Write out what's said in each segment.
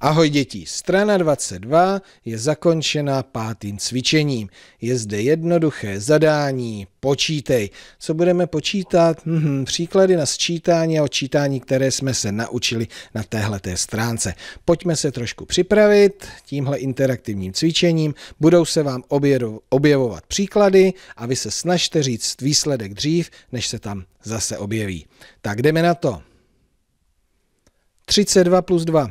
Ahoj děti, strana 22 je zakončena pátým cvičením. Je zde jednoduché zadání, počítej. Co budeme počítat? Hmm, příklady na sčítání a odčítání, které jsme se naučili na téhleté stránce. Pojďme se trošku připravit tímhle interaktivním cvičením. Budou se vám objevovat příklady a vy se snažte říct výsledek dřív, než se tam zase objeví. Tak jdeme na to. 32 plus 2.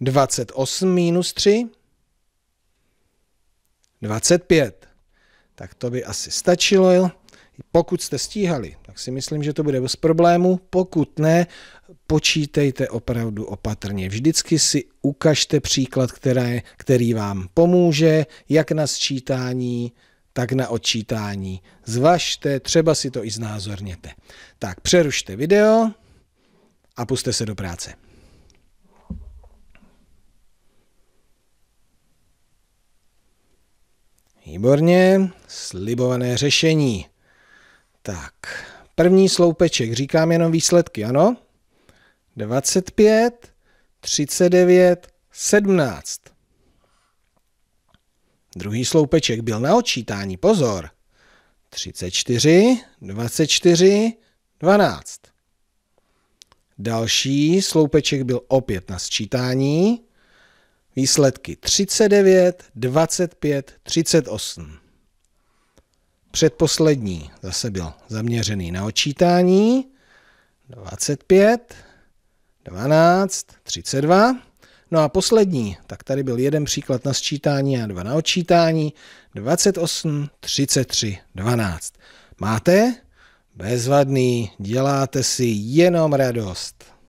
28 minus 3, 25. Tak to by asi stačilo. Pokud jste stíhali, tak si myslím, že to bude bez problému. Pokud ne, počítejte opravdu opatrně. Vždycky si ukažte příklad, které, který vám pomůže, jak na sčítání, tak na odčítání. Zvažte, třeba si to i znázorněte. Tak přerušte video a puste se do práce. Výborně, slibované řešení. Tak, první sloupeček, říkám jenom výsledky, ano? 25, 39, 17. Druhý sloupeček byl na odčítání, pozor. 34, 24, 12. Další sloupeček byl opět na sčítání. Výsledky 39, 25, 38. Předposlední zase byl zaměřený na očítání. 25, 12, 32. No a poslední, tak tady byl jeden příklad na sčítání a dva na očítání. 28, 33, 12. Máte? Bezvadný, děláte si jenom radost.